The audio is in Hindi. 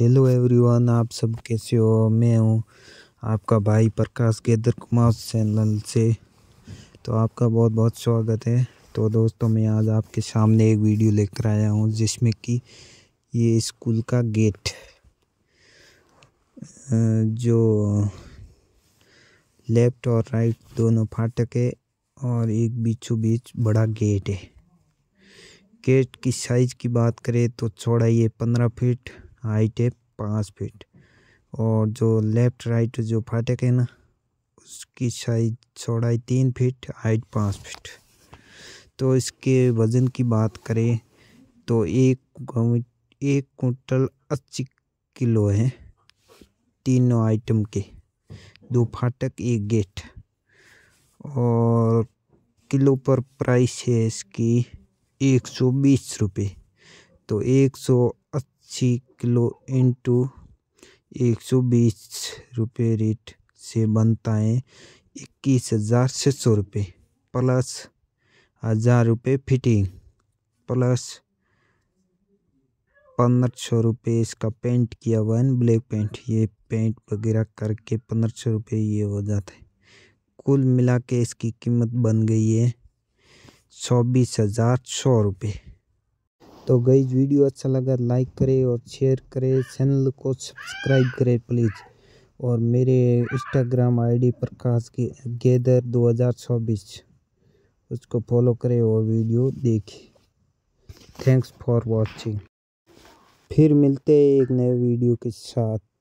हेलो एवरीवन आप सब कैसे हो मैं हूँ आपका भाई प्रकाश गेदर कुमार चैनल से तो आपका बहुत बहुत स्वागत है तो दोस्तों मैं आज आपके सामने एक वीडियो लेकर आया हूँ जिसमें कि ये स्कूल का गेट जो लेफ्ट और राइट दोनों फाटक है और एक बीचों बीच बड़ा गेट है गेट की साइज़ की बात करें तो चौड़ाई है पंद्रह फीट हाइट है पाँच फीट और जो लेफ़्ट राइट जो फाटक है ना उसकी साइज चौड़ाई तीन फीट हाइट पाँच फीट तो इसके वज़न की बात करें तो एक एक कुंटल अस्सी किलो है तीनों आइटम के दो फाटक एक गेट और किलो पर प्राइस है इसकी एक सौ बीस रुपये तो एक सौ अस्सी किलो इंटू एक सौ बीस रुपये रेट से बनता है इक्कीस हज़ार छः सौ रुपये प्लस हज़ार रुपये फिटिंग प्लस पंद्रह सौ रुपये इसका पेंट किया हुआ है ब्लैक पेंट ये पेंट वगैरह करके पंद्रह सौ रुपये ये हो जाता है कुल मिला के इसकी कीमत बन गई है चौबीस हज़ार सौ रुपये तो गई वीडियो अच्छा लगा लाइक करें और शेयर करें चैनल को सब्सक्राइब करें प्लीज़ और मेरे इंस्टाग्राम आईडी प्रकाश की गेदर चौबीस उसको फॉलो करें और वीडियो देखें थैंक्स फॉर वॉचिंग फिर मिलते हैं एक नए वीडियो के साथ